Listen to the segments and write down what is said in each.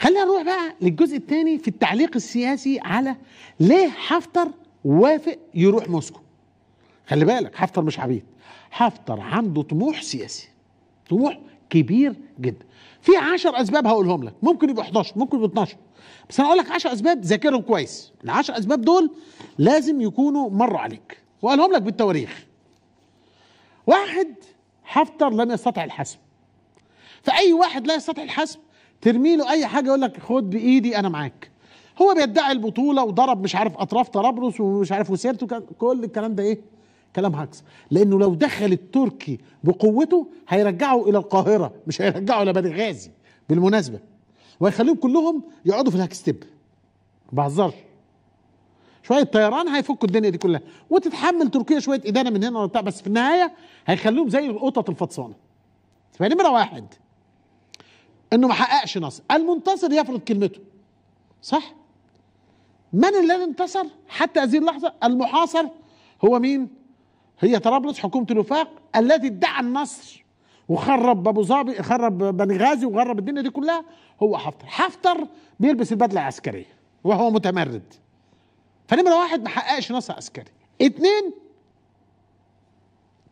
خلينا نروح بقى للجزء الثاني في التعليق السياسي على ليه حفتر وافق يروح موسكو خلي بالك حفتر مش عبيد حفتر عنده طموح سياسي طموح كبير جدا في 10 اسباب هقولهم لك ممكن يبقى 11 ممكن يبقى 12 بس انا اقول لك 10 اسباب ذاكرهم كويس ال 10 اسباب دول لازم يكونوا مروا عليك وقالهم لك بالتواريخ واحد حفتر لم يستطع الحسم فاي واحد لا يستطع الحسم ترمي له اي حاجه يقول لك خد بايدي انا معاك هو بيدعي البطوله وضرب مش عارف اطراف طرابلس ومش عارف وسيرته كل الكلام ده ايه كلام هكس لانه لو دخل التركي بقوته هيرجعه الى القاهره مش هيرجعه الى بني غازي بالمناسبه وهيخليهم كلهم يقعدوا في الهاكستيب ما بهزرش شويه طيران هيفكوا الدنيا دي كلها وتتحمل تركيا شويه ادانه من هنا ولا بتاع بس في النهايه هيخلوهم زي القطط الفطسانه فنمره واحد انه ما حققش نصر المنتصر يفرض كلمته صح من الذي انتصر حتى هذه اللحظه المحاصر هو مين هي طرابلس حكومه الوفاق الذي ادعى النصر وخرب ابو ظبي خرب بنغازي وخرب الدنيا دي كلها هو حفتر حفتر بيلبس البدله العسكريه وهو متمرد فنمره واحد ما حققش نصر عسكري اثنين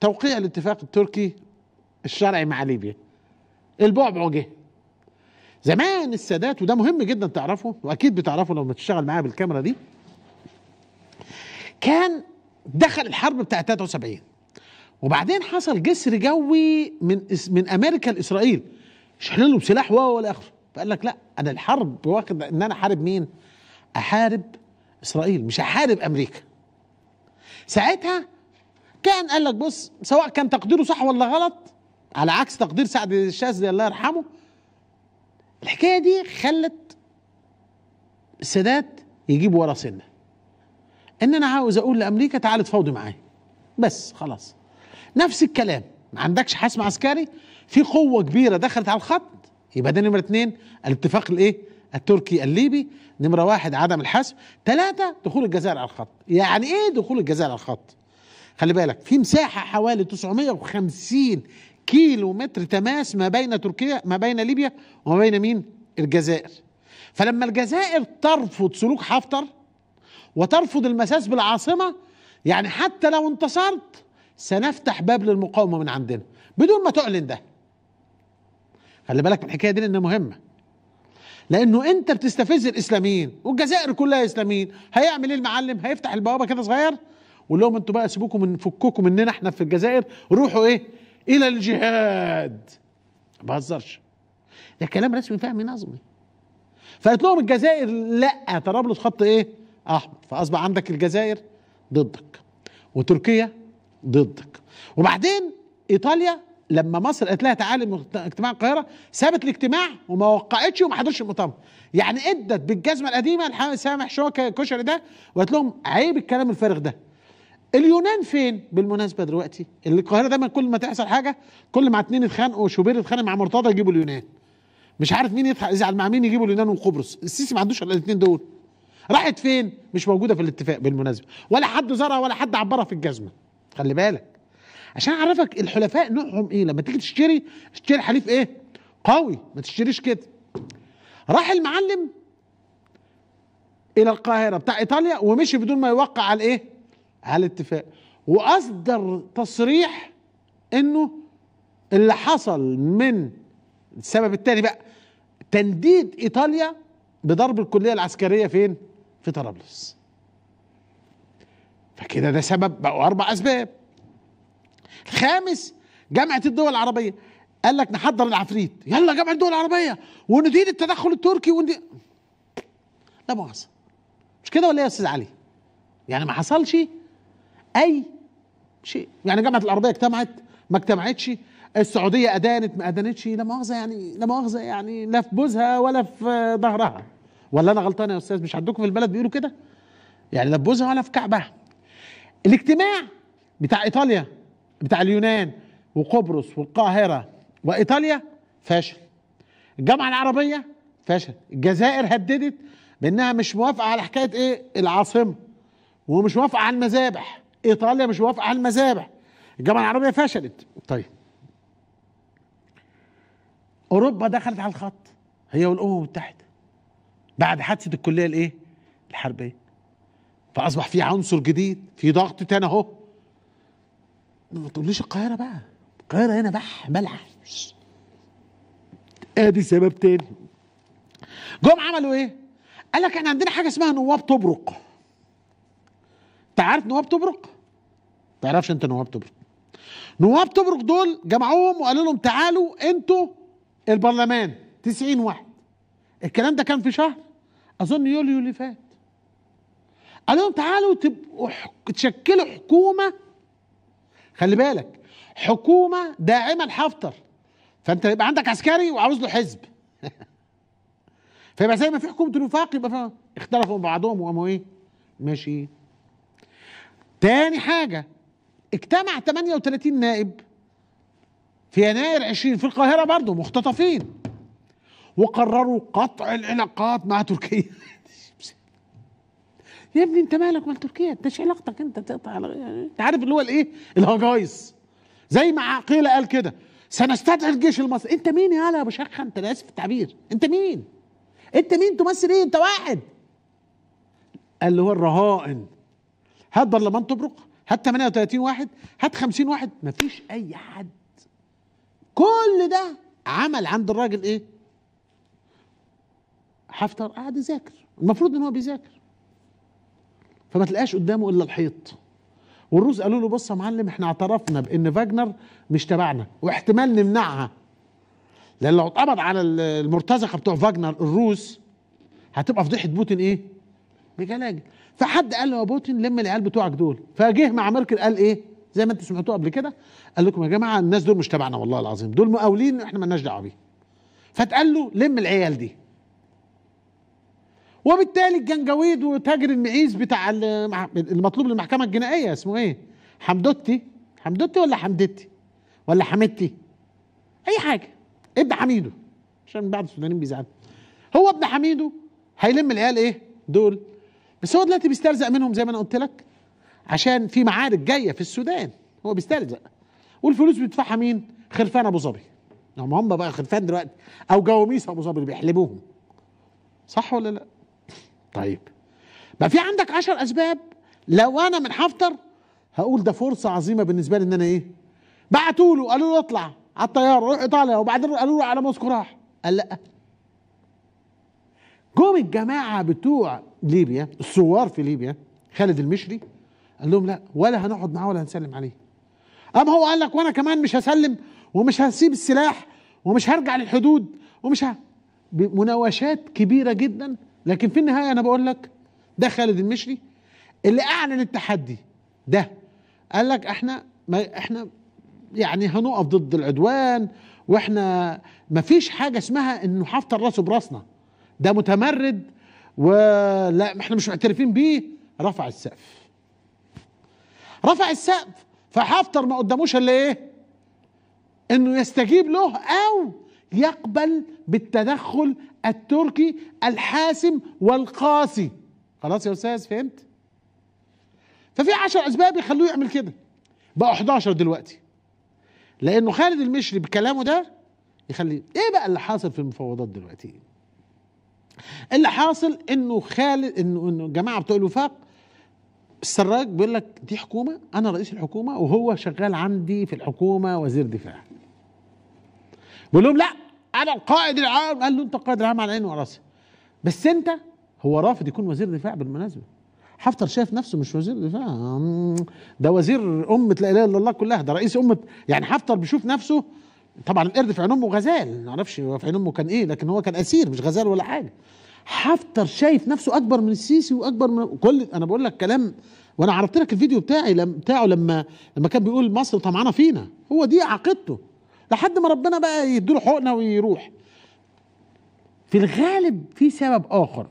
توقيع الاتفاق التركي الشرعي مع ليبيا البعبع جه زمان السادات وده مهم جدا تعرفه واكيد بتعرفه لو بتشتغل معايا بالكاميرا دي كان دخل الحرب بتاع 73 وبعدين حصل جسر جوي من من امريكا لاسرائيل شحنوا بسلاح و ولا اخره فقال لك لا انا الحرب واخد ان انا احارب مين؟ احارب اسرائيل مش احارب امريكا ساعتها كان قال لك بص سواء كان تقديره صح ولا غلط على عكس تقدير سعد الشاذلي الله يرحمه الحكايه دي خلت السادات يجيب ورا سنه ان انا عاوز اقول لامريكا تعالى تفاوضي معايا بس خلاص نفس الكلام ما عندكش حسم عسكري في قوه كبيره دخلت على الخط يبقى ده نمره اتنين الاتفاق الايه التركي الليبي نمره واحد عدم الحسم ثلاثه دخول الجزائر على الخط يعني ايه دخول الجزائر على الخط خلي بالك في مساحه حوالي 950 كيلو متر تماس ما بين تركيا ما بين ليبيا وما بين مين الجزائر فلما الجزائر ترفض سلوك حفتر وترفض المساس بالعاصمه يعني حتى لو انتصرت سنفتح باب للمقاومه من عندنا بدون ما تعلن ده خلي بالك من الحكايه دي لانها مهمه لانه انت بتستفز الاسلاميين والجزائر كلها اسلاميين هيعمل ايه المعلم هيفتح البوابه كده صغير ويقول لهم انتوا بقى سيبوكم من فككم مننا احنا في الجزائر روحوا ايه الى الجهاد ما بهزرش ده كلام رسمي فهمي نظمي فقالت لهم الجزائر لا طرابلس خط ايه احمر فاصبح عندك الجزائر ضدك وتركيا ضدك وبعدين ايطاليا لما مصر قالت لها تعالي اجتماع القاهره سابت الاجتماع وما وقعتش وما حضرش المؤتمر يعني ادت بالجزمه القديمه سامح شوكه كشري ده وقالت لهم عيب الكلام الفارغ ده اليونان فين بالمناسبه دلوقتي اللي القاهره دايما كل ما تحصل حاجه كل ما اتنين اتخانقوا شوبير اتخانق مع مرتضى يجيبوا اليونان مش عارف مين يزعل مع مين يجيبوا اليونان وقبرص السيسي ما عندوش الا الاثنين دول راحت فين مش موجوده في الاتفاق بالمناسبه ولا حد زارها ولا حد عبرها في الجزمه خلي بالك عشان اعرفك الحلفاء نوعهم ايه لما تيجي تشتري اشتري حليف ايه قوي ما تشتريش كده راح المعلم الى القاهره بتاع ايطاليا ومشي بدون ما يوقع على الايه على اتفاق واصدر تصريح انه اللي حصل من السبب الثاني بقى تنديد ايطاليا بضرب الكليه العسكريه فين؟ في طرابلس. فكده ده سبب بقوا اربع اسباب. الخامس جامعه الدول العربيه قال لك نحضر العفريت يلا جامعه الدول العربيه ونديد التدخل التركي وندي لا مؤاخذه مش كده ولا ايه يا استاذ علي؟ يعني ما حصلش اي شيء يعني جامعه الارضيه اجتمعت ما اجتمعتش السعوديه ادانت ما ادانتش لا مؤاخذه يعني لا مؤاخذه يعني لا في بوزها ولا في ظهرها ولا انا غلطان يا استاذ مش عندكم في البلد بيقولوا كده يعني لا في بوزها ولا في كعبها الاجتماع بتاع ايطاليا بتاع اليونان وقبرص والقاهره وايطاليا فاشل الجامعه العربيه فاشل الجزائر هددت بانها مش موافقه على حكايه ايه العاصمه ومش موافقه على المذابح ايطاليا مش موافقه على المذابح الجامعه العربيه فشلت طيب اوروبا دخلت على الخط هي والامم المتحده بعد حادثه الكليه الايه الحربيه فاصبح في عنصر جديد في ضغط تاني اهو ما تقوليش القاهره بقى القاهره هنا بح ملح ادي سبب تاني جم عملوا ايه قال لك احنا عندنا حاجه اسمها نواب تبرق انت عارف نواب تبرق تعرفش انت نواب تبرك نواب تبرك دول جمعوهم وقالوا لهم تعالوا انتوا البرلمان 90 واحد الكلام ده كان في شهر اظن يوليو اللي فات قال لهم تعالوا تبقوا تشكلوا حكومه خلي بالك حكومه داعمه لحفتر فانت يبقى عندك عسكري وعاوز له حزب فيبقى زي ما في حكومه الوفاق يبقى اختلفوا بعضهم وقاموا ايه ماشي تاني حاجه اجتمع 38 نائب في يناير 20 في القاهره برضه مختطفين وقرروا قطع العلاقات مع تركيا يا ابني انت مالك مال تركيا انت ايش علاقتك انت تقطع انت يعني عارف اللي هو الايه الهجايص زي ما عقيل قال كده سنستدعي الجيش المصري انت مين يا يا ابو شخه انت انا اسف التعبير انت مين انت مين تمثل ايه انت واحد اللي هو الرهائن هات برلمان تبرق هات 38 واحد هات 50 واحد مفيش اي حد كل ده عمل عند الراجل ايه حفتر قعد يذاكر المفروض ان هو بيذاكر فما تلقاش قدامه الا الحيط والروس قالوا له بص يا معلم احنا اعترفنا بان فاجنر مش تبعنا واحتمال نمنعها لان لو اتقبض على المرتزقه بتوع فاجنر الروس هتبقى فضيحه بوتين ايه بجلاجة فحد قال له يا بوتين لم العيال بتوعك دول فجه مع ميركل قال ايه زي ما انتوا سمعتوه قبل كده قال لكم يا جماعه الناس دول مش تبعنا والله العظيم دول مقاولين احنا مالناش دعوه بيهم فتقال له لم العيال دي وبالتالي الجنجويد وتاجر المعيز بتاع المطلوب للمحكمه الجنائيه اسمه ايه حمدوتي حمدوتي ولا حمدتي ولا حمدتي اي حاجه ابن حميدو عشان بعض السودانيين بيزعلوا هو ابن حميدو هيلم العيال ايه دول بس هو دلوقتي بيسترزق منهم زي ما انا قلت لك عشان في معارك جايه في السودان هو بيسترزق والفلوس بيدفعها مين؟ خرفان ابو ظبي هم هم بقى خرفان دلوقتي او جواميس ابو ظبي اللي بيحلبوهم صح ولا لا؟ طيب بقى في عندك 10 اسباب لو انا من حفتر هقول ده فرصه عظيمه بالنسبه لي ان انا ايه؟ بعتوا له قالوا له اطلع على الطياره روح ايطاليا وبعدين قالوا له على موسكو راح قال لا الجماعه بتوع ليبيا الثوار في ليبيا خالد المشري قال لهم لا ولا هنقعد معاه ولا هنسلم عليه اما هو قال لك وانا كمان مش هسلم ومش هسيب السلاح ومش هرجع للحدود ومش ه... مناوشات كبيره جدا لكن في النهايه انا بقول لك ده خالد المشري اللي اعلن التحدي ده قال لك احنا ما احنا يعني هنقف ضد العدوان واحنا ما فيش حاجه اسمها انه حفتر راسه براسنا ده متمرد ولا احنا مش معترفين بيه رفع السقف رفع السقف فحفتر ما قداموش الا ايه انه يستجيب له او يقبل بالتدخل التركي الحاسم والقاسي خلاص يا استاذ فهمت ففي عشر اسباب يخلوه يعمل كده بقى 11 دلوقتي لانه خالد المشري بكلامه ده يخلي ايه بقى اللي حاصل في المفاوضات دلوقتي اللي حاصل انه خالد انه انه الجماعه بتوع الوفاق السراج بيقول لك دي حكومه انا رئيس الحكومه وهو شغال عندي في الحكومه وزير دفاع بيقول لهم لا انا القائد العام قال له انت القائد العام على عيني وراسي بس انت هو رافض يكون وزير دفاع بالمناسبه حفتر شايف نفسه مش وزير دفاع أمم، ده وزير أمة لا إله إلا الله كلها ده رئيس أمة يعني حفتر بيشوف نفسه طبعا القرد في عين امه غزال ما اعرفش هو في عين امه كان ايه لكن هو كان اسير مش غزال ولا حاجه حفتر شايف نفسه اكبر من السيسي واكبر من كل انا بقول لك كلام وانا عرضت لك الفيديو بتاعي لم بتاعه لما لما كان بيقول مصر طمعانه فينا هو دي عقيدته لحد ما ربنا بقى يديله حقنه ويروح في الغالب في سبب اخر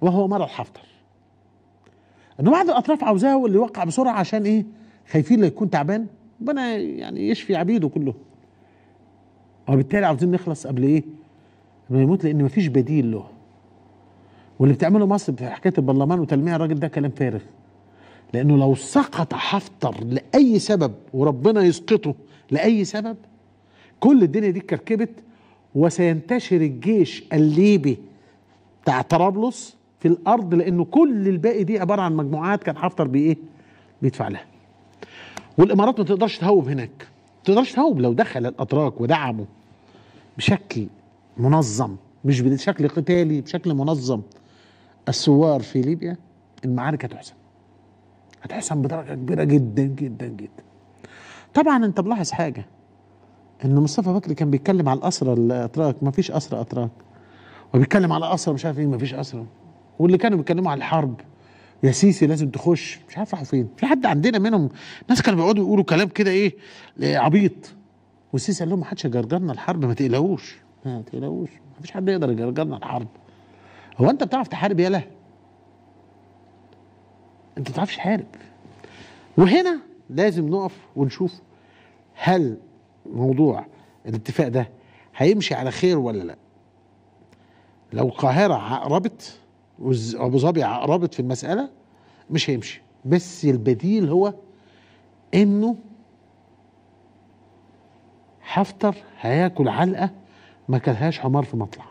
وهو مرض حفتر ان بعض الاطراف عاوزاه اللي يوقع بسرعه عشان ايه خايفين لا يكون تعبان ربنا يعني يشفي عبيده كلهم وبالتالي عاوزين نخلص قبل ايه؟ قبل ما يموت لان مفيش بديل له واللي بتعمله مصر في حكايه البرلمان وتلميع الراجل ده كلام فارغ لانه لو سقط حفتر لاي سبب وربنا يسقطه لاي سبب كل الدنيا دي اتكركبت وسينتشر الجيش الليبي بتاع طرابلس في الارض لانه كل الباقي دي عباره عن مجموعات كان حفتر بايه بيدفع لها والامارات ما تقدرش تهوب هناك ما تقدرش تهوب لو دخل الاتراك ودعموا بشكل منظم مش بشكل قتالي بشكل منظم الثوار في ليبيا المعارك هتحسم هتحسم بدرجه كبيره جدا جدا جدا طبعا انت ملاحظ حاجه ان مصطفى بكري كان بيتكلم على الاسرى الاتراك ما فيش اسرى اتراك وبيتكلم على اسرى مش عارف ايه ما فيش اسرى واللي كانوا بيتكلموا على الحرب يا سيسي لازم تخش مش عارف راحوا فين في حد عندنا منهم ناس كانوا بيقعدوا يقولوا كلام كده ايه عبيط والسيسي قال لهم ما حدش يجرجرنا الحرب ما تقلقوش ما تقلقوش ما فيش حد يقدر يجرجرنا الحرب هو انت بتعرف تحارب يا يالا انت ما بتعرفش تحارب وهنا لازم نقف ونشوف هل موضوع الاتفاق ده هيمشي على خير ولا لا لو القاهرة عقربت وابو ظبي رابط في المساله مش هيمشي بس البديل هو انه حفتر هياكل علقه ما كلهاش حمار في مطلع